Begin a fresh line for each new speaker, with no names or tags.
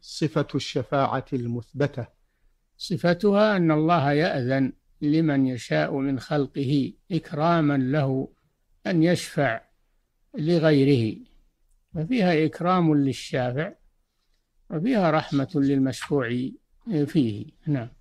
صفة الشفاعة المثبتة صفتها أن الله يأذن لمن يشاء من خلقه إكراما له أن يشفع لغيره ففيها إكرام للشافع وفيها رحمة للمشفوع فيه نعم